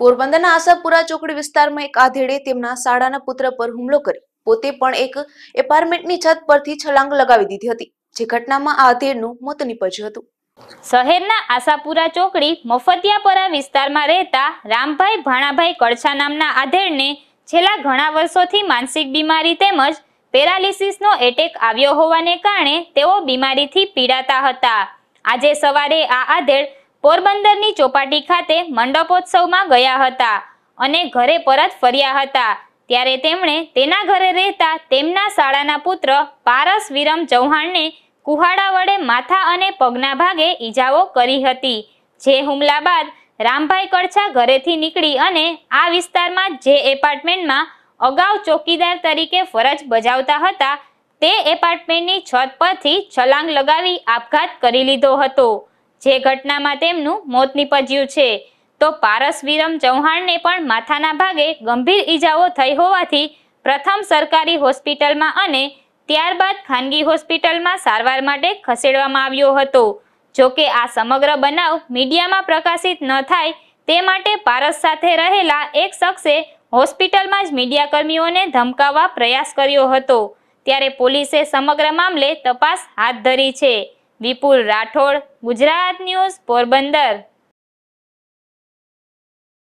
પોરબંદરના આશાપુરા ચોકડી વિસ્તારમાં એક આધેડે તેમના શાળાના પુત્ર પર હુમલો કરી પોતે પણ એક એપાર્ટમેન્ટની છત પરથી છલાંગ લગાવી દીધી હતી જે ઘટનામાં આ આધેડનું મોત નીપજ્યું હતું શહેરના આશાપુરા ચોકડી મફતિયાપરા વિસ્તારમાં રહેતા રામભાઈ ભાણાભાઈ કળછા નામના આધેડને છેલ્લા ઘણા વર્ષોથી માનસિક બીમારી તેમજ પેરાલિસિસનો એટેક આવ્યો હોવાને કારણે તેઓ બીમારીથી પીડાતા હતા આજે સવારે આ આધેડ પોરબંદરની ચોપાટી ખાતે મંડપોત્સવમાં ગયા હતા અને ઘરે પરત ફર્યા હતા ત્યારે તેમણે તેના ઘરે રહેતા તેમના શાળાના પુત્ર પારસ વિરમ ચૌહાણને કુહાડા વડે માથા અને પગના ભાગે ઈજાઓ કરી હતી જે હુમલા બાદ રામભાઈ કડછા ઘરેથી નીકળી અને આ વિસ્તારમાં જે એપાર્ટમેન્ટમાં અગાઉ ચોકીદાર તરીકે ફરજ બજાવતા હતા તે એપાર્ટમેન્ટની છત પરથી છલાંગ લગાવી આપઘાત કરી લીધો હતો જે ઘટનામાં તેમનું મોત નીપજ્યું છે તો પારસ વિરમ ચૌહાણને પણ માથાના ભાગે ગંભીર ઈજાઓ થઈ હોવાથી પ્રથમ સરકારી હોસ્પિટલમાં અને ત્યારબાદ ખાનગી હોસ્પિટલમાં સારવાર માટે ખસેડવામાં આવ્યો હતો જો કે આ સમગ્ર બનાવ મીડિયામાં પ્રકાશિત ન થાય તે માટે પારસ સાથે રહેલા એક શખ્સે હોસ્પિટલમાં જ મીડિયાકર્મીઓને ધમકાવવા પ્રયાસ કર્યો હતો ત્યારે પોલીસે સમગ્ર મામલે તપાસ હાથ ધરી છે વિપુલ રાઠોડ ગુજરાત ન્યૂઝ પોરબંદર